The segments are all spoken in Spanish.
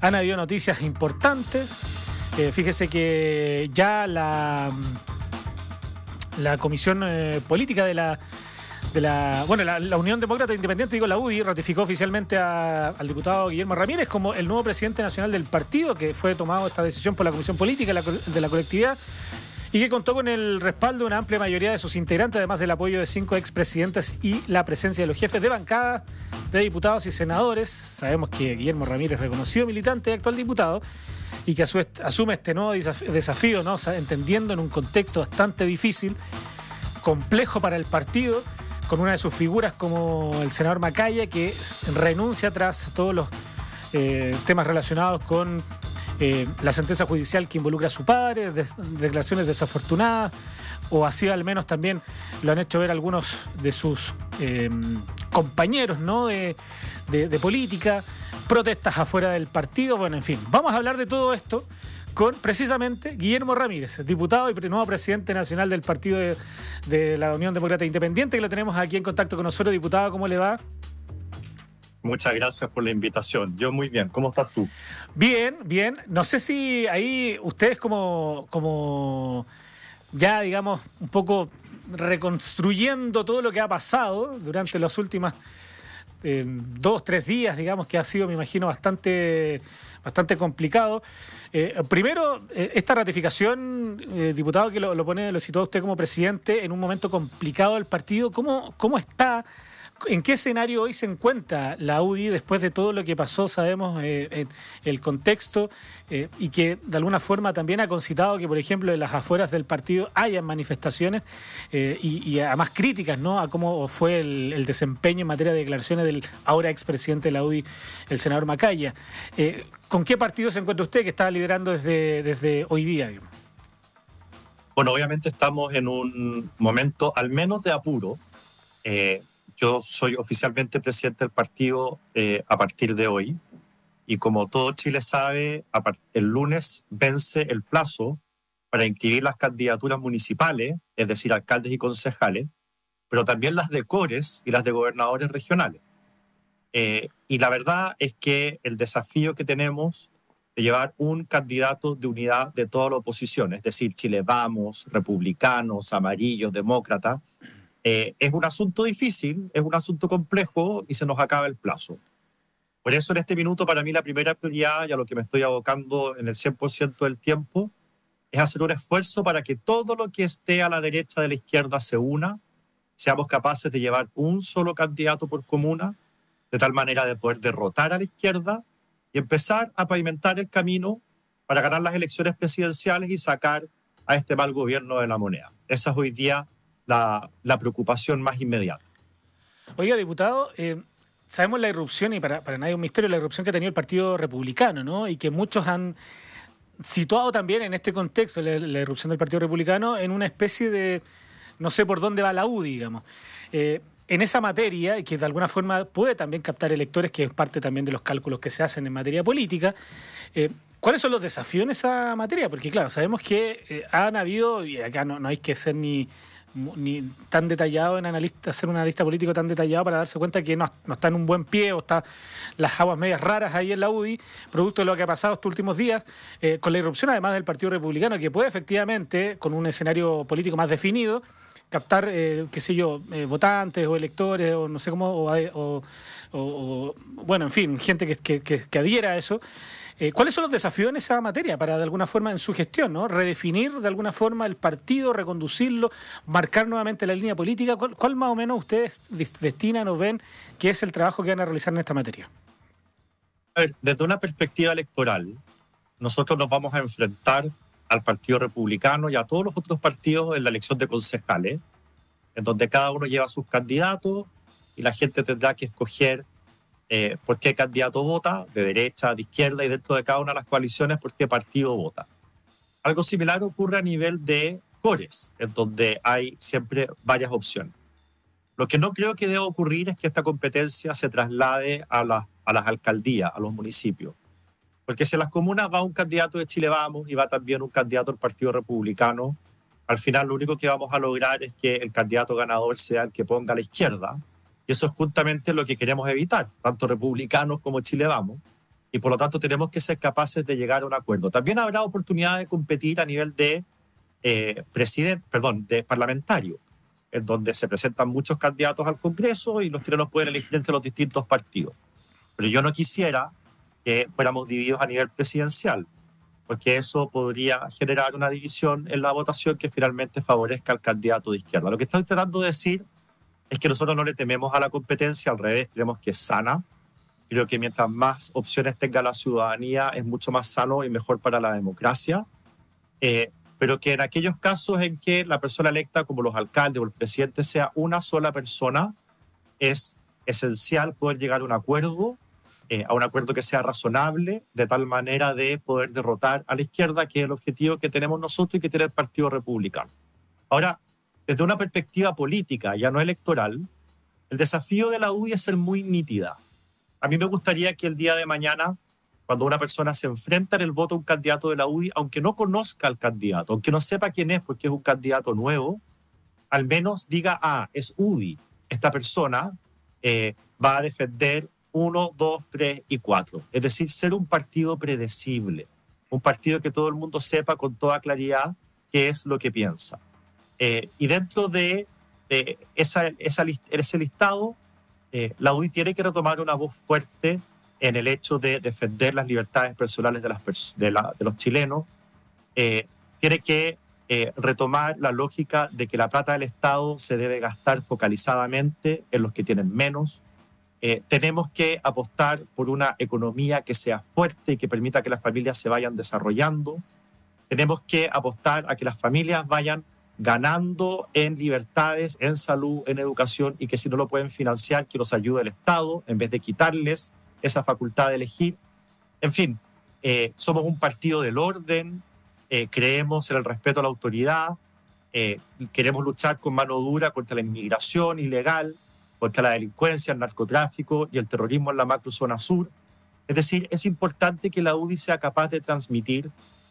han habido noticias importantes. Eh, fíjese que ya la, mm, la Comisión eh, Política de la, de la, bueno, la, Unión Demócrata e Independiente, digo, la UDI, ratificó oficialmente al diputado Guillermo Ramírez como el nuevo presidente nacional del partido, que fue tomado esta decisión por la Comisión Política de la colectividad, y que contó con el respaldo de una amplia mayoría de sus integrantes, además del apoyo de cinco expresidentes y la presencia de los jefes de bancada, de diputados y senadores. Sabemos que Guillermo Ramírez, reconocido militante y actual diputado, y que asume este nuevo desafío, ¿no? entendiendo en un contexto bastante difícil, complejo para el partido, con una de sus figuras como el senador Macaya, que renuncia tras todos los eh, temas relacionados con eh, la sentencia judicial que involucra a su padre, declaraciones desafortunadas, o así al menos también lo han hecho ver algunos de sus em, compañeros ¿no? De, política, protestas afuera del partido, bueno, en fin, vamos a hablar de todo esto con precisamente Guillermo Ramírez, diputado y nuevo presidente nacional del Partido de, la Unión Democrática Independiente, que lo tenemos aquí en contacto con nosotros. Diputado, ¿cómo le va? Muchas gracias por la invitación. Yo muy bien. ¿Cómo estás tú? Bien, bien. No sé si ahí ustedes como, como ya digamos un poco reconstruyendo todo lo que ha pasado durante los últimos em, dos, tres días, digamos, que ha sido, me imagino, bastante, bastante complicado. Eh, primero, eh, esta ratificación, eh, diputado, que lo, pone, lo sitúa usted como presidente, en un momento complicado del partido, ¿cómo, cómo está? ¿En qué escenario hoy se encuentra la UDI después de todo lo que pasó, sabemos, eh, en el contexto eh, y que de alguna forma también ha concitado que, por ejemplo, en las afueras del partido hayan manifestaciones eh, y, además críticas ¿no? a cómo fue el, desempeño en materia de declaraciones del ahora expresidente de la UDI, el senador Macaya? ¿Con qué partido se encuentra usted que está liderando desde, desde hoy día? Bueno, obviamente estamos en un momento al menos de apuro yo soy oficialmente presidente del partido eh, a partir de hoy. Y como todo Chile sabe, el lunes vence el plazo para inscribir las candidaturas municipales, es decir, alcaldes y concejales, pero también las de cores y las de gobernadores regionales. Eh, y la verdad es que el desafío que tenemos de llevar un candidato de unidad de toda la oposición, es decir, Chile Vamos, republicanos, amarillos, demócratas, eh, es un asunto difícil, es un asunto complejo y se nos acaba el plazo. Por eso en este minuto para mí la primera prioridad y a lo que me estoy abocando en el 100% del tiempo es hacer un esfuerzo para que todo lo que esté a la derecha de la izquierda se una, seamos capaces de llevar un solo candidato por comuna, de tal manera de poder derrotar a la izquierda y empezar a pavimentar el camino para ganar las elecciones presidenciales y sacar a este mal gobierno de la moneda. Esa es hoy día la, preocupación más inmediata. Oiga, diputado, eh, sabemos la irrupción, y para, para nadie un misterio, la irrupción que ha tenido el Partido Republicano, ¿no? Y que muchos han situado también en este contexto, la, irrupción del Partido Republicano, en una especie de, no sé por dónde va la U, digamos. Eh, en esa materia, y que de alguna forma puede también captar electores, que es parte también de los cálculos que se hacen en materia política, eh, ¿cuáles son los desafíos en esa materia? Porque claro, sabemos que han habido, y acá no, no hay que ser ni, ni tan detallado en analista, ser un analista político tan detallado para darse cuenta que no, está en un buen pie o está las aguas medias raras ahí en la UDI, producto de lo que ha pasado estos últimos días, eh, con la irrupción además del Partido Republicano, que puede efectivamente, con un escenario político más definido, captar, eh, qué sé yo, eh, votantes o electores o no sé cómo, o, bueno, en fin, gente que, adhiera a eso. Eh, ¿Cuáles son los desafíos en esa materia para, de alguna forma, en su gestión, ¿no? redefinir de alguna forma el partido, reconducirlo, marcar nuevamente la línea política? ¿Cuál, cuál más o menos ustedes destinan o ven que es el trabajo que van a realizar en esta materia? A ver, desde una perspectiva electoral, nosotros nos vamos a enfrentar al Partido Republicano y a todos los otros partidos en la elección de concejales, en donde cada uno lleva sus candidatos y la gente tendrá que escoger eh, por qué candidato vota, de derecha, de izquierda y dentro de cada una de las coaliciones por qué partido vota. Algo similar ocurre a nivel de cores, en donde hay siempre varias opciones. Lo que no creo que deba ocurrir es que esta competencia se traslade a, a las alcaldías, a los municipios. Porque si en las comunas va un candidato de Chile Vamos y va también un candidato del Partido Republicano, al final lo único que vamos a lograr es que el candidato ganador sea el que ponga a la izquierda. Y eso es justamente lo que queremos evitar, tanto republicanos como Chile Vamos. Y por lo tanto tenemos que ser capaces de llegar a un acuerdo. También habrá oportunidad de competir a nivel de, eh, perdón, de parlamentario, en donde se presentan muchos candidatos al Congreso y los chilenos pueden elegir entre los distintos partidos. Pero yo no quisiera que fuéramos divididos a nivel presidencial, porque eso podría generar una división en la votación que finalmente favorezca al candidato de izquierda. Lo que estoy tratando de decir es que nosotros no le tememos a la competencia, al revés, creemos que es sana. Creo que mientras más opciones tenga la ciudadanía es mucho más sano y mejor para la democracia. Eh, pero que en aquellos casos en que la persona electa, como los alcaldes o el presidente, sea una sola persona, es esencial poder llegar a un acuerdo eh, a un acuerdo que sea razonable, de tal manera de poder derrotar a la izquierda, que es el objetivo que tenemos nosotros y que tiene el Partido Republicano. Ahora, desde una perspectiva política, ya no electoral, el desafío de la UDI es ser muy nítida. A mí me gustaría que el día de mañana, cuando una persona se enfrenta en el voto a un candidato de la UDI, aunque no conozca al candidato, aunque no sepa quién es porque es un candidato nuevo, al menos diga, ah, es UDI, esta persona eh, va a defender uno, dos, 3 y cuatro. Es decir, ser un partido predecible, un partido que todo el mundo sepa con toda claridad qué es lo que piensa. Eh, y dentro de, esa, esa ese listado, eh, la UDI tiene que retomar una voz fuerte en el hecho de defender las libertades personales de, los chilenos. Eh, tiene que retomar la lógica de que la plata del Estado se debe gastar focalizadamente en los que tienen menos, eh, tenemos que apostar por una economía que sea fuerte y que permita que las familias se vayan desarrollando. Tenemos que apostar a que las familias vayan ganando en libertades, en salud, en educación y que si no lo pueden financiar, que los ayude el Estado en vez de quitarles esa facultad de elegir. En fin, eh, somos un partido del orden, eh, creemos en el respeto a la autoridad, queremos luchar con mano dura contra la inmigración ilegal, contra la delincuencia, el narcotráfico y el terrorismo en la macrozona sur. Es decir, es importante que la UDI sea capaz de transmitir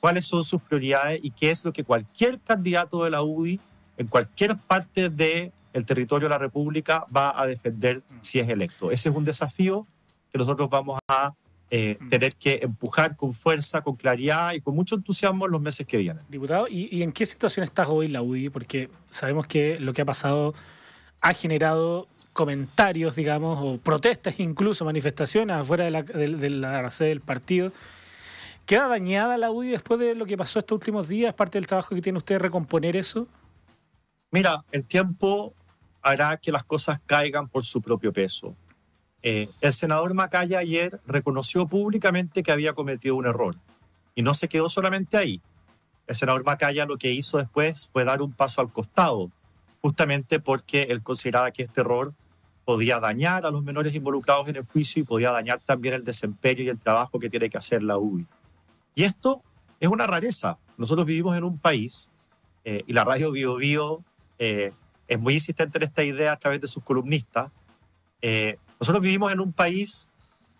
cuáles son sus prioridades y qué es lo que cualquier candidato de la UDI en cualquier parte del el territorio de la República va a defender mm. si es electo. Ese es un desafío que nosotros vamos a eh, mm. tener que empujar con fuerza, con claridad y con mucho entusiasmo en los meses que vienen. Diputado, ¿y, en qué situación estás hoy la UDI? Porque sabemos que lo que ha pasado ha generado comentarios, digamos, o protestas incluso, manifestaciones afuera de la, sede del partido. ¿Queda dañada la UDI después de lo que pasó estos últimos días? ¿Parte del trabajo que tiene usted recomponer eso? Mira, el tiempo hará que las cosas caigan por su propio peso. Eh, el senador Macaya ayer reconoció públicamente que había cometido un error y no se quedó solamente ahí. El senador Macaya lo que hizo después fue dar un paso al costado, justamente porque él consideraba que este error podía dañar a los menores involucrados en el juicio y podía dañar también el desempeño y el trabajo que tiene que hacer la UBI. Y esto es una rareza. Nosotros vivimos en un país, eh, y la radio Bio Bio eh, es muy insistente en esta idea a través de sus columnistas, eh, nosotros vivimos en un país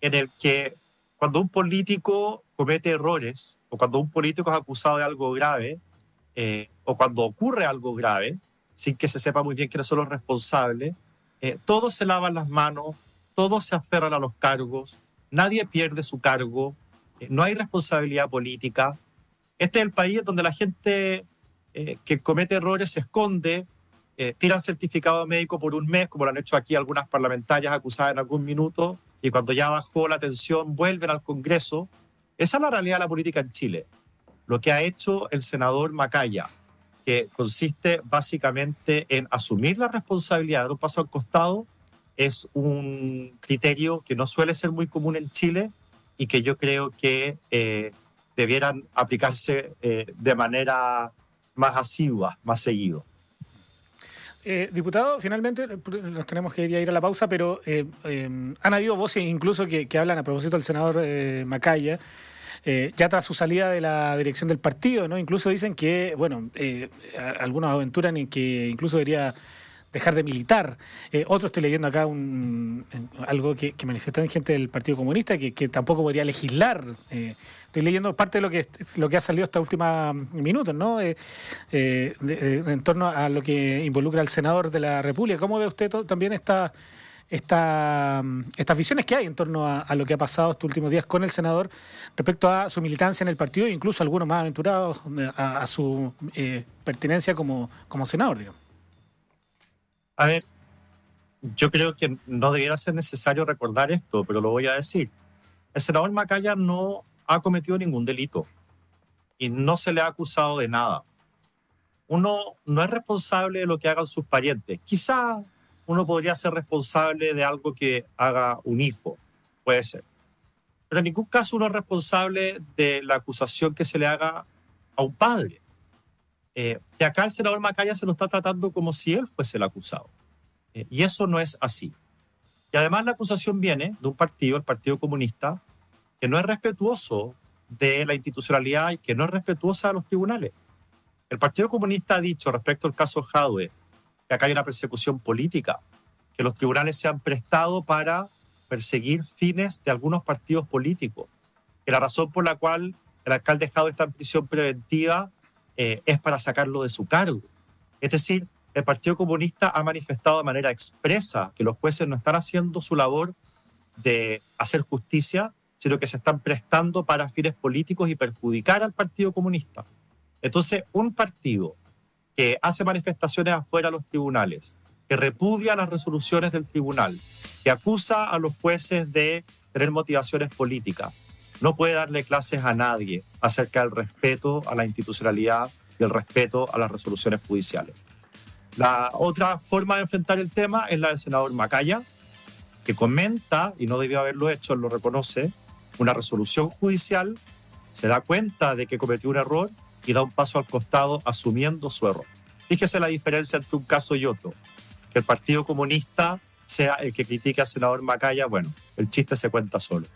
en el que cuando un político comete errores o cuando un político es acusado de algo grave o cuando ocurre algo grave, sin que se sepa muy bien quiénes son los responsables, eh, todos se lavan las manos, todos se aferran a los cargos, nadie pierde su cargo, eh, no hay responsabilidad política. Este es el país donde la gente eh, que comete errores se esconde, tiran certificado médico por un mes, como lo han hecho aquí algunas parlamentarias acusadas en algún minuto, y cuando ya bajó la tensión vuelven al Congreso. Esa es la realidad de la política en Chile. Lo que ha hecho el senador Macaya, que consiste básicamente en asumir la responsabilidad, de un paso al costado, es un criterio que no suele ser muy común en Chile y que yo creo que eh, debieran aplicarse eh, de manera más asidua, más seguido. Eh, diputado, finalmente nos tenemos que ir a, ir a la pausa, pero han habido voces incluso que, que hablan a propósito del senador Macaya eh, ya tras su salida de la dirección del partido, ¿no? Incluso dicen que, bueno, eh, algunos aventuran en que incluso debería dejar de militar. Eh, otro estoy leyendo acá un, algo que, que manifiestan gente del Partido Comunista, que, tampoco podría legislar. estoy leyendo parte de lo que, lo que ha salido hasta última mm, minutos, ¿no? en torno a lo que involucra al senador de la República. ¿Cómo ve usted también esta Mm, estas visiones que hay en torno a, lo que ha pasado estos últimos días con el senador respecto a su militancia en el partido e incluso algunos más aventurados eh, a, su eh, pertinencia pertenencia como, como senador, digo A ver, yo creo que no debiera ser necesario recordar esto, pero lo voy a decir. El senador Macaya no ha cometido ningún delito y no se le ha acusado de nada. Uno no es responsable de lo que hagan sus parientes. Quizá uno podría ser responsable de algo que haga un hijo, puede ser. Pero en ningún caso uno es responsable de la acusación que se le haga a un padre. Eh, que acá el senador Macaya se lo está tratando como si él fuese el acusado. Eh, y eso no es así. Y además la acusación viene de un partido, el Partido Comunista, que no es respetuoso de la institucionalidad y que no es respetuosa de los tribunales. El Partido Comunista ha dicho respecto al caso Jadwe que acá hay una persecución política, que los tribunales se han prestado para perseguir fines de algunos partidos políticos, que la razón por la cual el alcalde Estado está en prisión preventiva eh, es para sacarlo de su cargo. Es decir, el Partido Comunista ha manifestado de manera expresa que los jueces no están haciendo su labor de hacer justicia, sino que se están prestando para fines políticos y perjudicar al Partido Comunista. Entonces, un partido que hace manifestaciones afuera de los tribunales, que repudia las resoluciones del tribunal, que acusa a los jueces de tener motivaciones políticas, no puede darle clases a nadie acerca del respeto a la institucionalidad y el respeto a las resoluciones judiciales. La otra forma de enfrentar el tema es la del senador Macaya, que comenta, y no debió haberlo hecho, lo reconoce, una resolución judicial, se da cuenta de que cometió un error y da un paso al costado asumiendo su error. Fíjese la diferencia entre un caso y otro. Que el Partido Comunista sea el que critique al senador Macaya, bueno, el chiste se cuenta solo.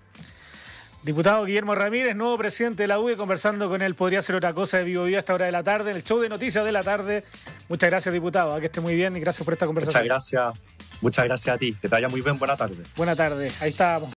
Diputado Guillermo Ramírez, nuevo presidente de la UE, conversando con él, podría ser otra cosa de vivo vivo a esta hora de la tarde, el show de noticias de la tarde. Muchas gracias, diputado, a ah, que esté muy bien y gracias por esta conversación. Muchas gracias, muchas gracias a ti, que te vaya muy bien, buena tarde. Buena tarde, ahí estábamos.